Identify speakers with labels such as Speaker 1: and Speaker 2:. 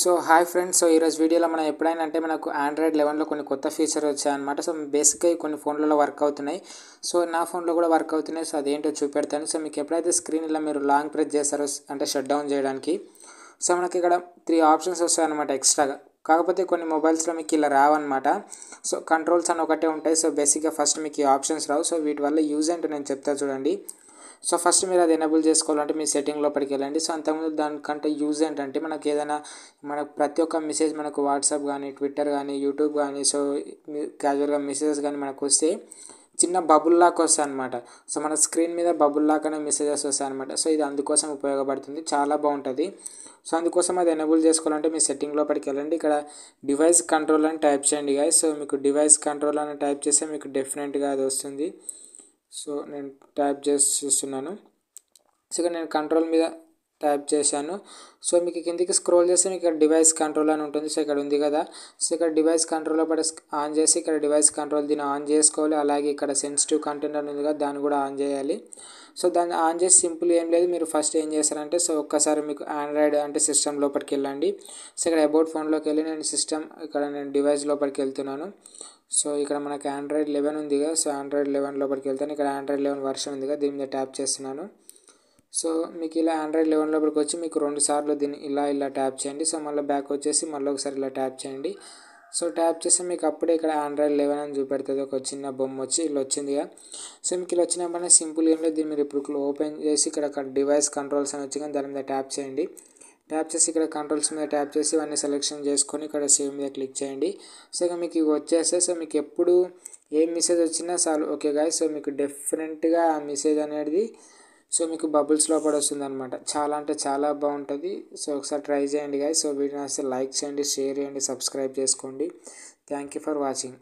Speaker 1: so hi friends so ఈరోజు వీడియోలో మనం ఎప్పుడైనా అంటే మనకు ఆండ్రాయిడ్ లెవెన్లో కొన్ని కొత్త ఫీచర్ వచ్చాయన్నమాట సో బేసిక్గా కొన్ని ఫోన్లలో వర్క్ అవుతున్నాయి సో నా ఫోన్లో కూడా వర్క్ అవుతున్నాయి సో అదేంటో చూపెడతాను సో మీకు ఎప్పుడైతే స్క్రీన్ ఇలా మీరు లాంగ్ ప్రెస్ చేస్తారో అంటే షట్ డౌన్ చేయడానికి సో మనకి ఇక్కడ త్రీ ఆప్షన్స్ వస్తాయన్నమాట ఎక్స్ట్రాగా కాకపోతే కొన్ని మొబైల్స్లో మీకు ఇలా రావన్నమాట సో కంట్రోల్స్ అని ఒకటే ఉంటాయి సో బేసిక్గా ఫస్ట్ మీకు ఈ ఆప్షన్స్ రావు సో వీటి వల్ల యూజ్ ఏంటో నేను చెప్తా చూడండి సో ఫస్ట్ మీరు అది ఎనబుల్ చేసుకోవాలంటే మీ సెట్టింగ్ లోపలికి వెళ్ళండి సో అంతకుముందు దానికంటే యూజ్ ఏంటంటే మనకి ఏదైనా మనకు ప్రతి ఒక్క మెసేజ్ మనకు వాట్సాప్ కానీ ట్విట్టర్ కానీ యూట్యూబ్ కానీ సో క్యాజువల్గా మెసేజెస్ కానీ మనకు వస్తే చిన్న బబుల్ లాగా వస్తాయి అనమాట సో మన స్క్రీన్ మీద బబుల్ లాగానే మెసేజెస్ వస్తాయి అనమాట సో ఇది అందుకోసం ఉపయోగపడుతుంది చాలా బాగుంటుంది సో అందుకోసం అది ఎనబుల్ చేసుకోవాలంటే మీ సెట్టింగ్ లోపలికి వెళ్ళండి ఇక్కడ డివైస్ కంట్రోల్ అని టైప్ చేయండి గాయ సో మీకు డివైస్ కంట్రోల్ అని టైప్ చేస్తే మీకు డెఫినెట్గా అది వస్తుంది సో నేను ట్యాప్ చూస్తున్నాను సో ఇక్కడ నేను కంట్రోల్ మీద ట్యాప్ చేశాను సో మీకు కిందికి స్క్రోల్ చేస్తే మీకు ఇక్కడ డివైస్ కంట్రోల్ అని ఉంటుంది సో ఇక్కడ ఉంది కదా సో ఇక్కడ డివైస్ కంట్రోల్ పడి ఆన్ చేసి ఇక్కడ డివైస్ కంట్రోల్ దీన్ని ఆన్ చేసుకోవాలి అలాగే ఇక్కడ సెన్సిటివ్ కంటెంట్ అని ఉంది కదా దాన్ని కూడా ఆన్ చేయాలి సో దాన్ని ఆన్ చేసి సింపుల్ ఏం లేదు మీరు ఫస్ట్ ఏం చేస్తారంటే సో ఒక్కసారి మీకు ఆండ్రాయిడ్ అంటే సిస్టమ్ లోపలికి వెళ్ళండి సో ఇక్కడ అబౌట్ ఫోన్లోకి వెళ్ళి నేను సిస్టమ్ ఇక్కడ నేను డివైస్ లోపలికి వెళ్తున్నాను సో ఇక్కడ మనకి ఆండ్రాయిడ్ లెవెన్ ఉంది కదా సో ఆండ్రాయిడ్ లెవెన్ లోపలికి వెళ్తాను ఇక్కడ ఆండ్రాయిడ్ లెవెన్ వర్షన్ ఉంది కదా దీని మీద ట్యాప్ చేస్తున్నాను సో మీకు ఇలా ఆండ్రాయిడ్ లెవెన్ లోపలికి వచ్చి మీకు రెండు సార్లు దీన్ని ఇలా ఇలా ట్యాప్ చేయండి సో మళ్ళీ బ్యాక్ వచ్చేసి మళ్ళీ ఒకసారి ఇలా ట్యాప్ చేయండి సో ట్యాప్ చేస్తే మీకు అప్పుడే ఇక్కడ ఆండ్రాయిడ్ లెవెన్ అని చూపెడుతుంది ఒక చిన్న బొమ్మ వచ్చి ఇలా వచ్చింది కదా సో మీకు ఇలా వచ్చినప్పుడు సింపుల్ గేమ్లో దీన్ని మీరు ఇప్పుడు ఓపెన్ చేసి ఇక్కడ డివైస్ కంట్రోల్స్ అని వచ్చి కానీ దాని మీద ట్యాప్ చేయండి ట్యాప్ చేసి ఇక్కడ కంట్రోల్స్ మీద ట్యాప్ చేసి ఇవన్నీ సెలెక్షన్ చేసుకొని ఇక్కడ సేవ్ మీద క్లిక్ చేయండి సో ఇక మీకు వచ్చేస్తే సో మీకు ఎప్పుడు ఏ మెసేజ్ వచ్చినా సాల్వ్ ఓకే గాయస్ సో మీకు డిఫరెంట్గా ఆ మెసేజ్ అనేది సో మీకు బబుల్స్ లోపల వస్తుంది అనమాట చాలా అంటే చాలా బాగుంటుంది సో ఒకసారి ట్రై చేయండి గాయస్ సో వీడియో లైక్ చేయండి షేర్ చేయండి సబ్స్క్రైబ్ చేసుకోండి థ్యాంక్ యూ ఫర్ వాచింగ్